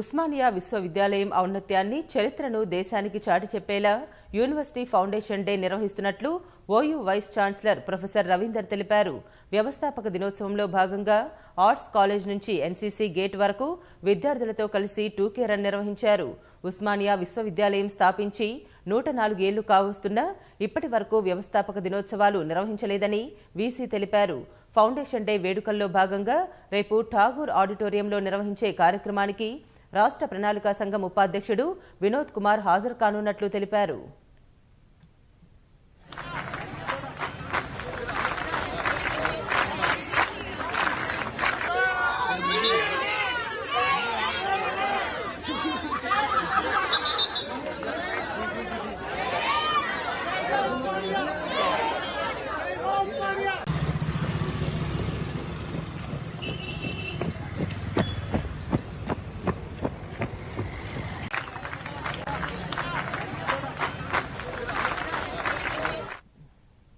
ఉస్మానియా విశ్వవిద్యాలయం ఔన్నత్యాన్ని చరిత్రను దేశానికి చాటి చెప్పేలా యూనివర్సిటీ ఫౌండేషన్ డే నిర్వహిస్తున్నట్లు OU vice chancellor professor Raveender తెలిపారు వ్యవస్థాపక దినోత్సవంలో భాగంగా ఆర్ట్స్ కాలేజ్ నుంచి ఎన్సీసీ గేట్ వరకు విద్యార్థులతో కలిసి టూకే రన్ నిర్వహించారు ఉస్మానియా విశ్వవిద్యాలయం స్థాపించి నూట నాలుగేళ్లు కావస్తున్నా ఇప్పటి వరకు వ్యవస్థాపక దినోత్సవాలు నిర్వహించలేదని వీసీ తెలిపారు ఫౌండేషన్ డే వేడుకల్లో భాగంగా రేపు ఠాగూర్ ఆడిటోరియంలో నిర్వహించే కార్యక్రమానికి రాష్ట్ర ప్రణాళిక సంఘం ఉపాధ్యక్షుడు వినోద్ కుమార్ హాజరు కానున్నట్లు తెలిపారు